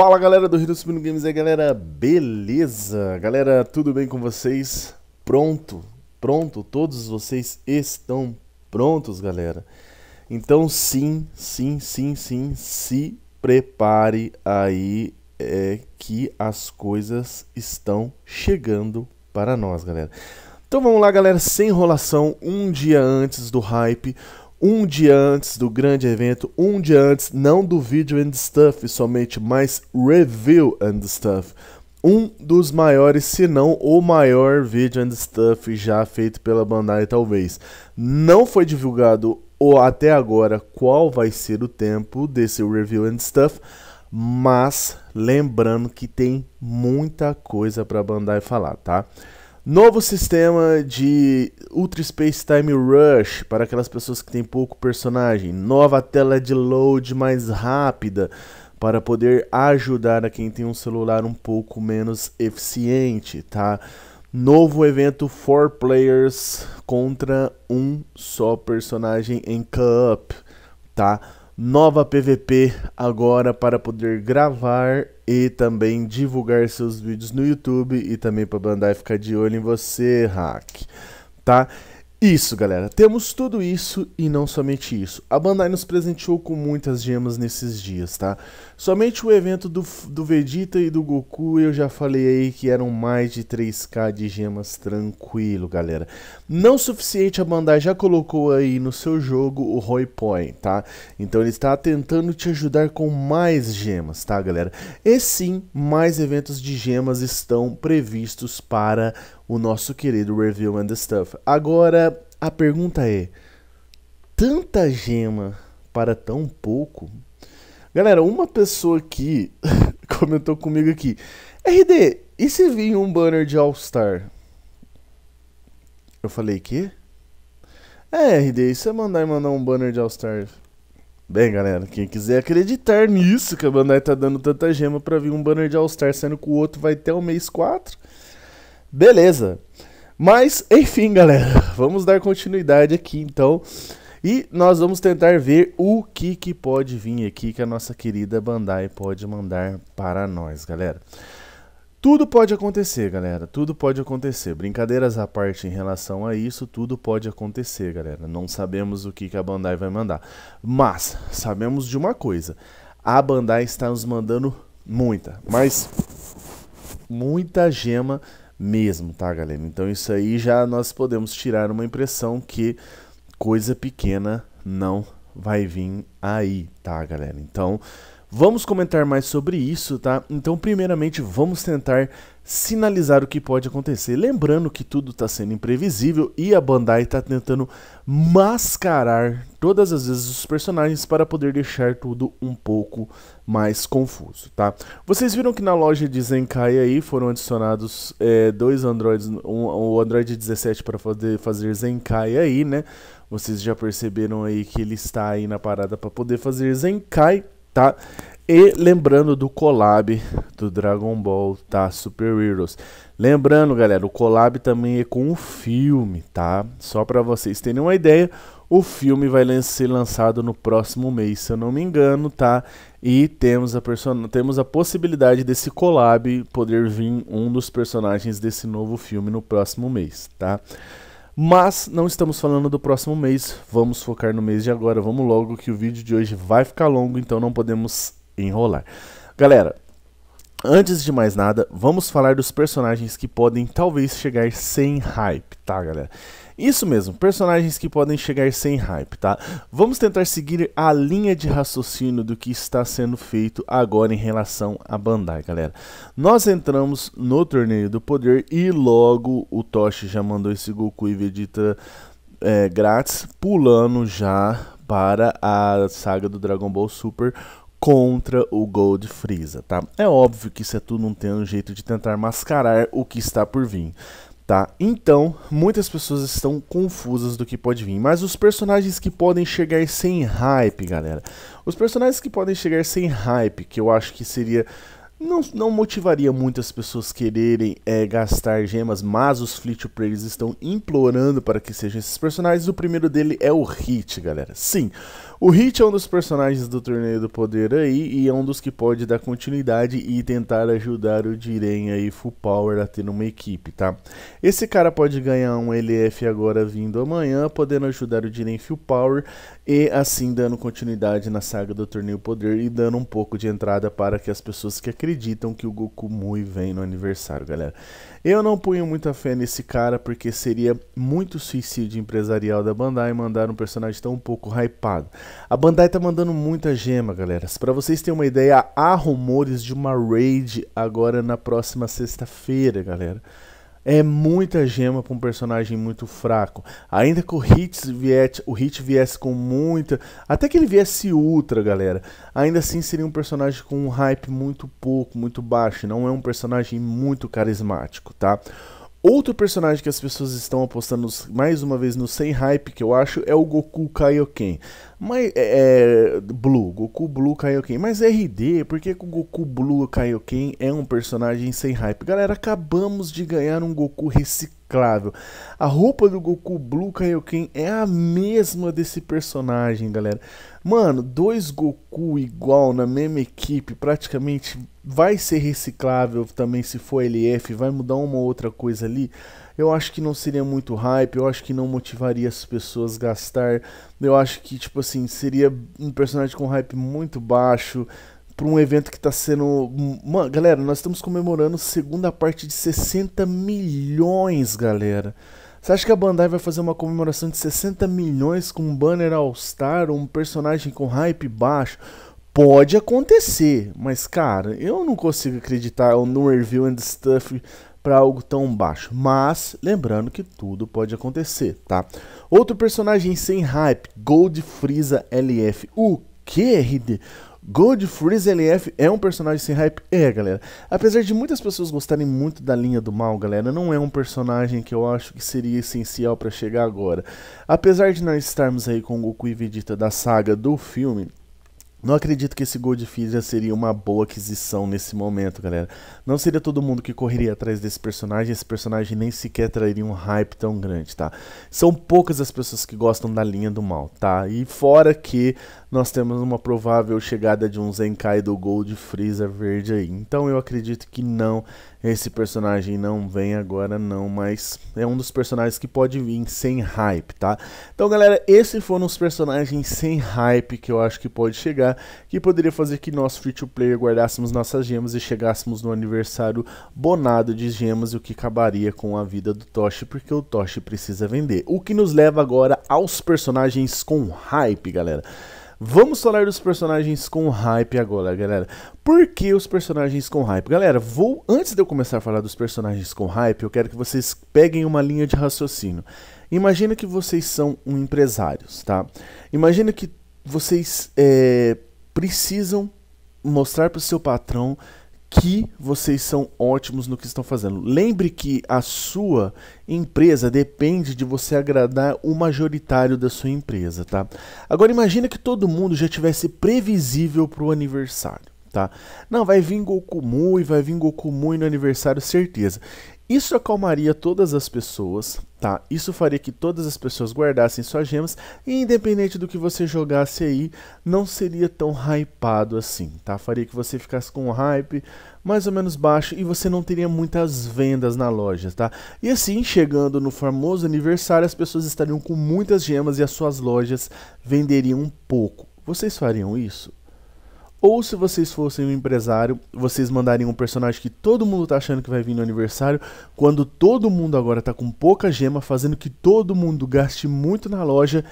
Fala galera do Rio Subindo Games aí galera, beleza? Galera, tudo bem com vocês? Pronto, pronto, todos vocês estão prontos galera. Então sim, sim, sim, sim, se prepare aí é que as coisas estão chegando para nós galera. Então vamos lá galera, sem enrolação, um dia antes do hype, um dia antes do grande evento, um dia antes, não do video and stuff somente, mas review and stuff. Um dos maiores, se não o maior video and stuff já feito pela Bandai, talvez. Não foi divulgado ou até agora qual vai ser o tempo desse review and stuff, mas lembrando que tem muita coisa para Bandai falar, tá? Novo sistema de Ultra Space Time Rush para aquelas pessoas que têm pouco personagem. Nova tela de load mais rápida para poder ajudar a quem tem um celular um pouco menos eficiente, tá? Novo evento 4 players contra um só personagem em co-op, tá? nova PVP agora para poder gravar e também divulgar seus vídeos no YouTube e também para Bandai ficar de olho em você, hack, tá? Isso, galera. Temos tudo isso e não somente isso. A Bandai nos presenteou com muitas gemas nesses dias, tá? Somente o evento do, do Vegeta e do Goku, eu já falei aí que eram mais de 3k de gemas tranquilo, galera. Não suficiente, a Bandai já colocou aí no seu jogo o Roy Point, tá? Então ele está tentando te ajudar com mais gemas, tá, galera? E sim, mais eventos de gemas estão previstos para o nosso querido Review and the Stuff. Agora, a pergunta é: tanta gema para tão pouco? Galera, uma pessoa aqui comentou comigo aqui: RD, e se vir um banner de All-Star? Eu falei: que? É, RD, isso é mandar mandar um banner de All-Star. Bem, galera, quem quiser acreditar nisso, que a Bandai tá dando tanta gema pra vir um banner de All-Star, sendo que o outro vai ter o mês 4. Beleza. Mas, enfim, galera, vamos dar continuidade aqui então. E nós vamos tentar ver o que, que pode vir aqui que a nossa querida Bandai pode mandar para nós, galera. Tudo pode acontecer, galera. Tudo pode acontecer. Brincadeiras à parte em relação a isso, tudo pode acontecer, galera. Não sabemos o que, que a Bandai vai mandar. Mas sabemos de uma coisa: a Bandai está nos mandando muita, mas muita gema mesmo, tá, galera? Então isso aí já nós podemos tirar uma impressão que coisa pequena não vai vir aí, tá, galera? Então vamos comentar mais sobre isso, tá? Então, primeiramente, vamos tentar sinalizar o que pode acontecer. Lembrando que tudo está sendo imprevisível e a Bandai está tentando mascarar todas as vezes os personagens para poder deixar tudo um pouco mais confuso, tá? Vocês viram que na loja de Zenkai aí foram adicionados é, dois androids, um, o Android 17 para poder fazer Zenkai aí, né? Vocês já perceberam aí que ele está aí na parada para poder fazer Zenkai tá? E lembrando do collab do Dragon Ball, tá? Super Heroes. Lembrando, galera, o collab também é com o filme, tá? Só para vocês terem uma ideia, o filme vai ser lançado no próximo mês, se eu não me engano, tá? E temos a, temos a possibilidade desse collab poder vir um dos personagens desse novo filme no próximo mês, tá? Mas não estamos falando do próximo mês, vamos focar no mês de agora. Vamos logo que o vídeo de hoje vai ficar longo, então não podemos enrolar. Galera, antes de mais nada, vamos falar dos personagens que podem talvez chegar sem hype, tá, galera? Isso mesmo, personagens que podem chegar sem hype, tá? Vamos tentar seguir a linha de raciocínio do que está sendo feito agora em relação a Bandai, galera. Nós entramos no Torneio do Poder e logo o Toshi já mandou esse Goku e Vegeta é, grátis, pulando já para a saga do Dragon Ball Super contra o Gold Freeza, tá? É óbvio que isso é tudo um, um jeito de tentar mascarar o que está por vir. Tá? Então, muitas pessoas estão confusas do que pode vir, mas os personagens que podem chegar sem hype, galera. Os personagens que podem chegar sem hype, que eu acho que seria não, não motivaria muitas pessoas quererem é, gastar gemas, mas os Fleet Players estão implorando para que sejam esses personagens. O primeiro dele é o Hit, galera. Sim, o Hit é um dos personagens do Torneio do Poder aí e é um dos que pode dar continuidade e tentar ajudar o Jiren aí Full Power a ter uma equipe, tá? Esse cara pode ganhar um LF agora vindo amanhã, podendo ajudar o Jiren Full Power e assim dando continuidade na saga do Torneio do Poder e dando um pouco de entrada para que as pessoas que acreditam que o Goku Mui vem no aniversário, galera. Eu não ponho muita fé nesse cara porque seria muito suicídio empresarial da Bandai mandar um personagem tão pouco hypado. A Bandai tá mandando muita gema, galera. Para vocês terem uma ideia, há rumores de uma raid agora na próxima sexta-feira, galera. É muita gema para um personagem muito fraco. Ainda que o Hit, viesse, o Hit viesse com muita. Até que ele viesse Ultra, galera. Ainda assim seria um personagem com um hype muito pouco, muito baixo. Não é um personagem muito carismático, tá? Outro personagem que as pessoas estão apostando mais uma vez no sem hype que eu acho é o Goku Kaioken. Mas é, é, Blue, Goku Blue Kaioken. Mas é RD, por que, o Goku Blue Kaioken é um personagem sem hype? Galera, acabamos de ganhar um Goku reciclável. A roupa do Goku Blue Kaioken é a mesma desse personagem, galera. Mano, dois Goku igual na mesma equipe, praticamente vai ser reciclável também se for LF, vai mudar uma outra coisa ali eu acho que não seria muito hype, eu acho que não motivaria as pessoas a gastar. Eu acho que, tipo assim, seria um personagem com hype muito baixo para um evento que está sendo. Mano, galera, nós estamos comemorando a segunda parte de 60 milhões, galera. Você acha que a Bandai vai fazer uma comemoração de 60 milhões com um banner All-Star, um personagem com hype baixo? Pode acontecer, mas cara, eu não consigo acreditar o no review and stuff para algo tão baixo. Mas lembrando que tudo pode acontecer, tá? Outro personagem sem hype, Gold Freeza LF. O que, RD? Gold Freeza LF é um personagem sem hype? É, galera. Apesar de muitas pessoas gostarem muito da linha do mal, galera, não é um personagem que eu acho que seria essencial para chegar agora. Apesar de nós estarmos aí com Goku e Vegeta da saga do filme, não acredito que esse Goldfish já seria uma boa aquisição nesse momento, galera. Não seria todo mundo que correria atrás desse personagem, esse personagem nem sequer traria um hype tão grande, tá? São poucas as pessoas que gostam da linha do mal, tá? E fora que nós temos uma provável chegada de um Zenkai do Gold Freezer verde aí. Então eu acredito que não esse personagem não vem agora não, mas é um dos personagens que pode vir sem hype, tá? Então, galera, esse foram os personagens sem hype que eu acho que pode chegar, que poderia fazer que nós free-to-play guardássemos nossas gemas e chegássemos no aniversário bonado de gemas, o que acabaria com a vida do Toshi, porque o Toshi precisa vender. O que nos leva agora aos personagens com hype, galera. Vamos falar dos personagens com hype agora, galera. Por que os personagens com hype? Galera, vou antes de eu começar a falar dos personagens com hype, eu quero que vocês peguem uma linha de raciocínio. Imagina que vocês são um empresários, tá? Imagina que vocês é, precisam mostrar para o seu patrão que vocês são ótimos no que estão fazendo. Lembre que a sua empresa depende de você agradar o majoritário da sua empresa, tá? Agora imagina que todo mundo já tivesse previsível para o aniversário, tá? Não, vai vir Goku Mui, vai vir Goku Mui no aniversário, certeza. Isso acalmaria todas as pessoas, Tá, isso faria que todas as pessoas guardassem suas gemas e independente do que você jogasse aí, não seria tão hypado assim, tá? Faria que você ficasse com um hype mais ou menos baixo e você não teria muitas vendas na loja, tá? E assim, chegando no famoso aniversário, as pessoas estariam com muitas gemas e as suas lojas venderiam um pouco. Vocês fariam isso? Ou se vocês fossem um empresário, vocês mandariam um personagem que todo mundo tá achando que vai vir no aniversário, quando todo mundo agora tá com pouca gema, fazendo que todo mundo gaste muito na loja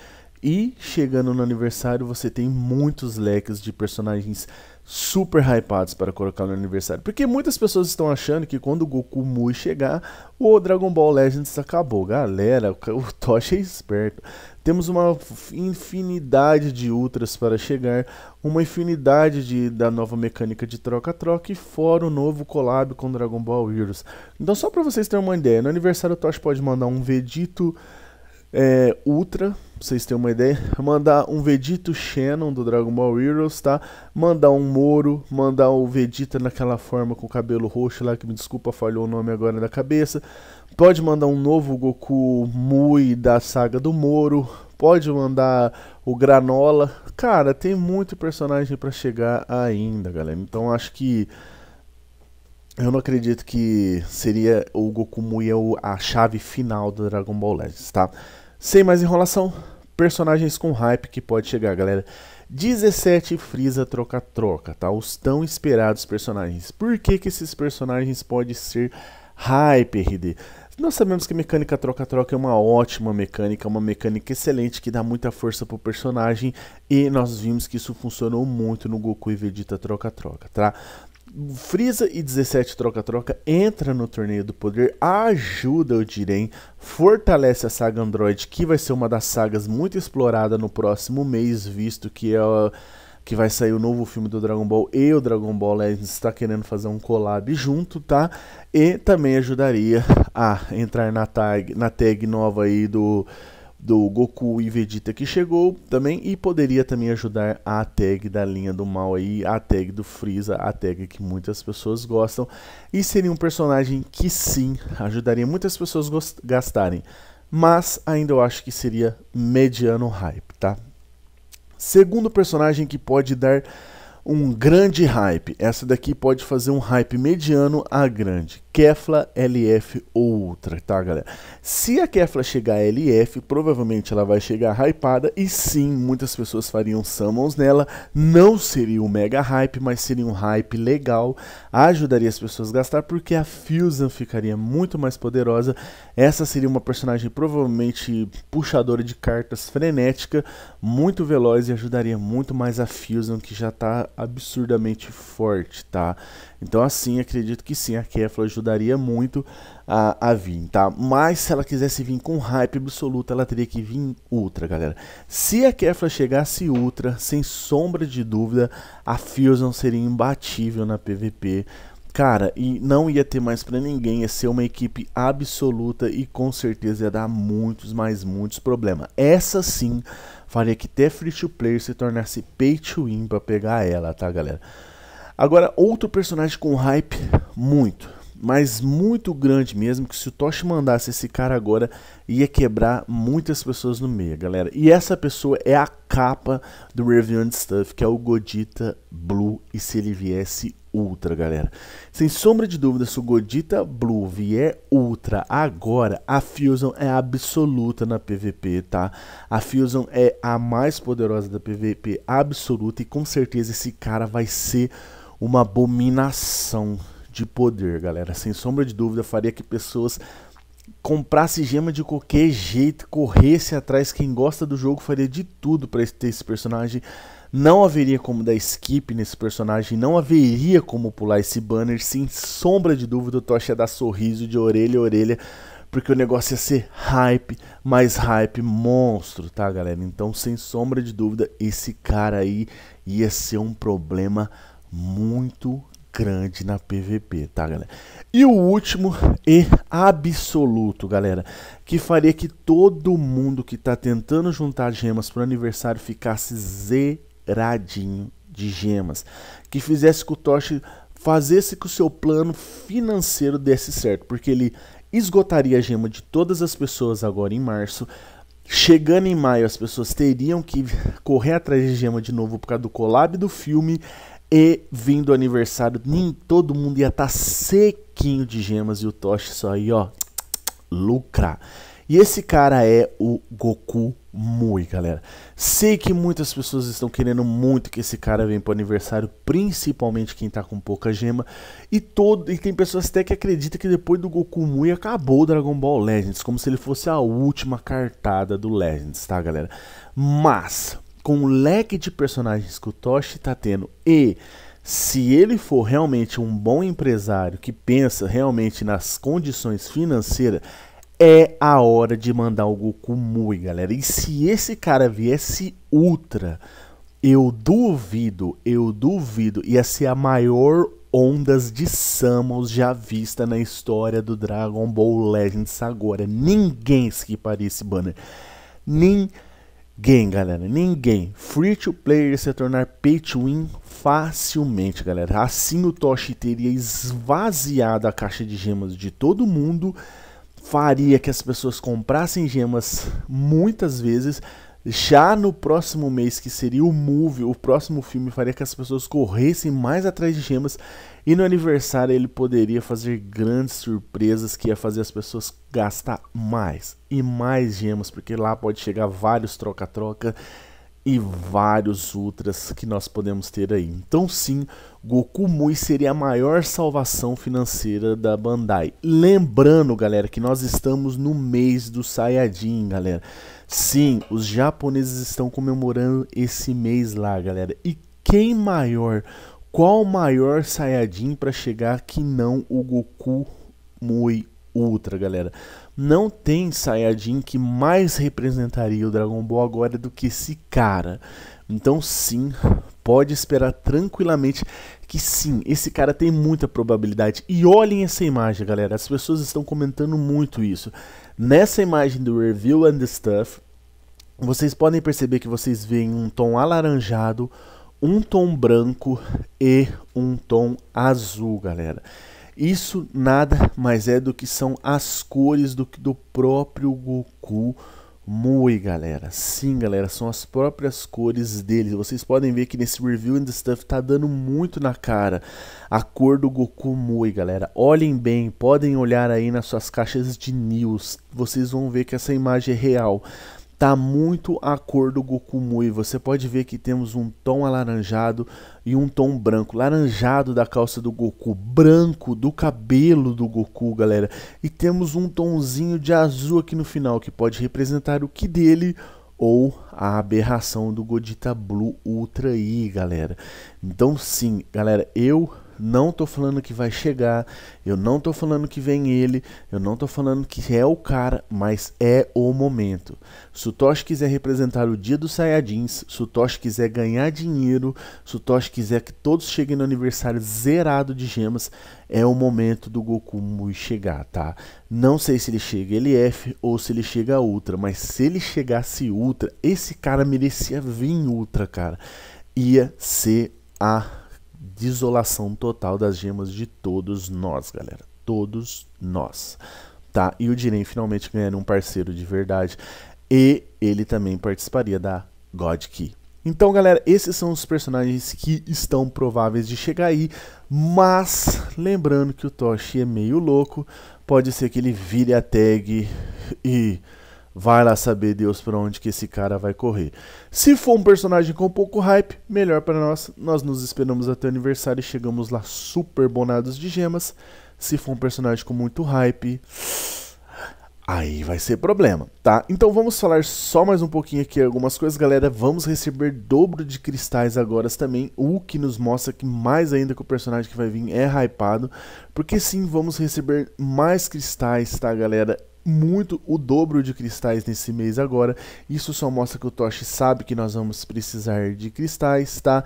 e chegando no aniversário você tem muitos leques de personagens super hypados para colocar no aniversário. Porque muitas pessoas estão achando que quando o Goku Mui chegar, o Dragon Ball Legends acabou. Galera, o Tocha é esperto. Temos uma infinidade de ultras para chegar, uma infinidade de, da nova mecânica de troca-troca e fora o novo collab com Dragon Ball Heroes. Então só para vocês terem uma ideia, no aniversário o Tosh pode mandar um vedito é, Ultra, pra vocês terem uma ideia, mandar um vedito Shannon do Dragon Ball Heroes, tá? Mandar um Moro, mandar o Vegeta naquela forma com o cabelo roxo lá, que me desculpa, falhou o nome agora da cabeça. Pode mandar um novo Goku Mui da saga do Moro. Pode mandar o Granola. Cara, tem muito personagem para chegar ainda, galera. Então acho que. Eu não acredito que seria o Goku Mui é a chave final do Dragon Ball Legends, tá? Sem mais enrolação, personagens com hype que pode chegar, galera. 17 Freeza troca-troca, tá? Os tão esperados personagens. Por que, que esses personagens podem ser hype, RD? Nós sabemos que a mecânica troca-troca é uma ótima mecânica, uma mecânica excelente que dá muita força pro personagem e nós vimos que isso funcionou muito no Goku e Vegeta troca-troca, tá? Freeza e 17 troca-troca entra no torneio do poder, ajuda o Jiren, fortalece a saga Android, que vai ser uma das sagas muito explorada no próximo mês, visto que é uh, que vai sair o novo filme do Dragon Ball e o Dragon Ball Legends é, está querendo fazer um collab junto, tá? E também ajudaria a entrar na tag, na tag nova aí do do Goku e Vegeta que chegou também e poderia também ajudar a tag da linha do mal aí, a tag do Freeza, a tag que muitas pessoas gostam e seria um personagem que sim ajudaria muitas pessoas gastarem, mas ainda eu acho que seria mediano hype. Segundo personagem que pode dar um grande hype. Essa daqui pode fazer um hype mediano a grande. Kefla LF outra, tá, galera? Se a Kefla chegar a LF, provavelmente ela vai chegar hypada e sim, muitas pessoas fariam summons nela. Não seria um mega hype, mas seria um hype legal. Ajudaria as pessoas a gastar porque a Fusion ficaria muito mais poderosa. Essa seria uma personagem provavelmente puxadora de cartas frenética, muito veloz e ajudaria muito mais a Fusion que já tá absurdamente forte, tá? Então assim, acredito que sim, a Kefla ajuda ajudaria muito a, a vir, tá? Mas se ela quisesse vir com hype absoluta, ela teria que vir ultra, galera. Se a Kefla chegasse ultra, sem sombra de dúvida, a Fusion seria imbatível na PVP. Cara, e não ia ter mais para ninguém, ia ser uma equipe absoluta e com certeza ia dar muitos, mais muitos problemas. Essa sim faria que até free to play se tornasse pay to win pra pegar ela, tá galera? Agora, outro personagem com hype muito, mas muito grande mesmo, que se o Toshi mandasse esse cara agora, ia quebrar muitas pessoas no meio, galera. E essa pessoa é a capa do Review Stuff, que é o Godita Blue, e se ele viesse Ultra, galera. Sem sombra de dúvida, se o Godita Blue vier Ultra agora, a Fusion é absoluta na PVP, tá? A Fusion é a mais poderosa da PVP absoluta e com certeza esse cara vai ser uma abominação de poder, galera. Sem sombra de dúvida, faria que pessoas comprasse gema de qualquer jeito, corresse atrás. Quem gosta do jogo faria de tudo para ter esse personagem. Não haveria como dar skip nesse personagem, não haveria como pular esse banner. Sem sombra de dúvida, o Tocha ia dar sorriso de orelha a orelha, porque o negócio ia ser hype, mais hype, monstro, tá galera? Então, sem sombra de dúvida, esse cara aí ia ser um problema muito grande na PVP, tá, galera? E o último e absoluto, galera, que faria que todo mundo que tá tentando juntar gemas pro aniversário ficasse zeradinho de gemas, que fizesse com o Toshi fazesse que o seu plano financeiro desse certo, porque ele esgotaria a gema de todas as pessoas agora em março. Chegando em maio, as pessoas teriam que correr atrás de gema de novo por causa do collab do filme. E vindo o aniversário, nem todo mundo ia estar tá sequinho de gemas e o Toshi só aí, ó, lucrar. E esse cara é o Goku Mui, galera. Sei que muitas pessoas estão querendo muito que esse cara venha para o aniversário, principalmente quem está com pouca gema. E todo e tem pessoas até que acreditam que depois do Goku Mui acabou o Dragon Ball Legends, como se ele fosse a última cartada do Legends, tá, galera? Mas com o leque de personagens que o Toshi está tendo e se ele for realmente um bom empresário que pensa realmente nas condições financeiras, é a hora de mandar o Goku Mui, galera. E se esse cara viesse Ultra, eu duvido, eu duvido, ia ser a maior ondas de Samus já vista na história do Dragon Ball Legends agora. Ninguém esquiparia esse banner. Ninguém Ninguém, galera, ninguém. Free to player se tornar pay to win facilmente, galera. Assim o Toshi teria esvaziado a caixa de gemas de todo mundo, faria que as pessoas comprassem gemas muitas vezes, já no próximo mês, que seria o Move, o próximo filme faria que as pessoas corressem mais atrás de gemas. E no aniversário ele poderia fazer grandes surpresas que ia fazer as pessoas gastar mais e mais gemas, porque lá pode chegar vários troca-troca e vários ultras que nós podemos ter aí. Então sim, Goku Mui seria a maior salvação financeira da Bandai. Lembrando, galera, que nós estamos no mês do Saiyajin, galera. Sim, os japoneses estão comemorando esse mês lá, galera. E quem maior? Qual maior Saiyajin para chegar que não o Goku Moi Ultra, galera? Não tem Saiyajin que mais representaria o Dragon Ball agora do que esse cara. Então, sim, pode esperar tranquilamente que sim, esse cara tem muita probabilidade. E olhem essa imagem, galera. As pessoas estão comentando muito isso. Nessa imagem do Review and Stuff, vocês podem perceber que vocês veem um tom alaranjado, um tom branco e um tom azul, galera. Isso nada mais é do que são as cores do, do próprio Goku Mui, galera. Sim, galera, são as próprias cores deles. Vocês podem ver que nesse Review and Stuff tá dando muito na cara a cor do Goku Mui, galera. Olhem bem, podem olhar aí nas suas caixas de news. Vocês vão ver que essa imagem é real tá muito a cor do Goku Mui. Você pode ver que temos um tom alaranjado e um tom branco. Laranjado da calça do Goku, branco do cabelo do Goku, galera. E temos um tonzinho de azul aqui no final, que pode representar o que dele ou a aberração do Godita Blue Ultra I, galera. Então sim, galera, eu não tô falando que vai chegar, eu não tô falando que vem ele, eu não tô falando que é o cara, mas é o momento. Se o Tosh quiser representar o dia dos Saiyajins, se o Tosh quiser ganhar dinheiro, se o Tosh quiser que todos cheguem no aniversário zerado de gemas, é o momento do Goku Mui chegar, tá? Não sei se ele chega LF ou se ele chega Ultra, mas se ele chegasse Ultra, esse cara merecia vir Ultra, cara. Ia ser a desolação total das gemas de todos nós, galera. Todos nós. Tá? E o Jiren finalmente ganharia um parceiro de verdade. E ele também participaria da God Key. Então, galera, esses são os personagens que estão prováveis de chegar aí, mas lembrando que o Toshi é meio louco, pode ser que ele vire a tag e Vai lá saber Deus para onde que esse cara vai correr. Se for um personagem com pouco hype, melhor para nós. Nós nos esperamos até o aniversário e chegamos lá super bonados de gemas. Se for um personagem com muito hype, aí vai ser problema, tá? Então vamos falar só mais um pouquinho aqui algumas coisas, galera. Vamos receber dobro de cristais agora também, o que nos mostra que mais ainda que o personagem que vai vir é hypado, porque sim, vamos receber mais cristais, tá, galera? muito o dobro de cristais nesse mês agora. Isso só mostra que o Toshi sabe que nós vamos precisar de cristais, tá?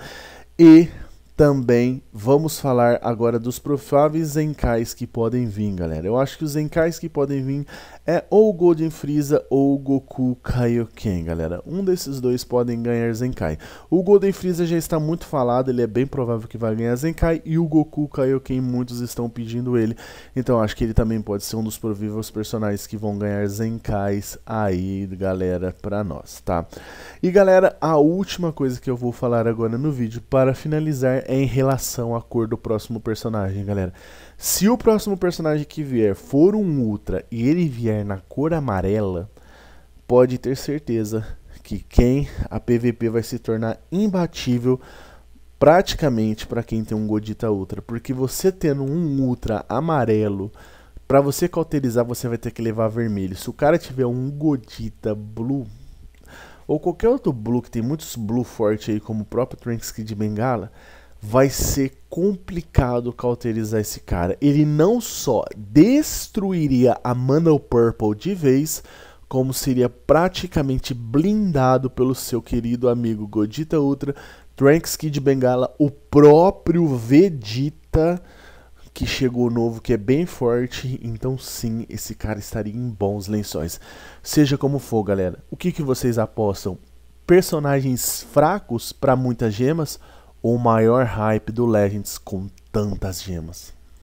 E também vamos falar agora dos prováveis Zenkais que podem vir, galera. Eu acho que os Zenkais que podem vir é ou Golden Freeza ou Goku Kaioken, galera. Um desses dois podem ganhar Zenkai. O Golden Freeza já está muito falado, ele é bem provável que vai ganhar Zenkai, e o Goku Kaioken muitos estão pedindo ele. Então acho que ele também pode ser um dos províveis personagens que vão ganhar Zenkais aí, galera, pra nós, tá? E galera, a última coisa que eu vou falar agora no vídeo para finalizar é em relação à cor do próximo personagem, galera. Se o próximo personagem que vier for um Ultra e ele vier na cor amarela, pode ter certeza que quem a PVP vai se tornar imbatível praticamente para quem tem um Godita Ultra, porque você tendo um Ultra amarelo, para você cauterizar você vai ter que levar vermelho. Se o cara tiver um Godita Blue ou qualquer outro Blue que tem muitos Blue forte aí como o próprio Trunks de Bengala, vai ser complicado cauterizar esse cara. Ele não só destruiria a Mana Purple de vez, como seria praticamente blindado pelo seu querido amigo Godita Ultra, Tranks Kid Bengala, o próprio Vegeta que chegou novo, que é bem forte, então sim, esse cara estaria em bons lençóis. Seja como for, galera, o que, que vocês apostam? Personagens fracos para muitas gemas o maior hype do Legends com tantas gemas.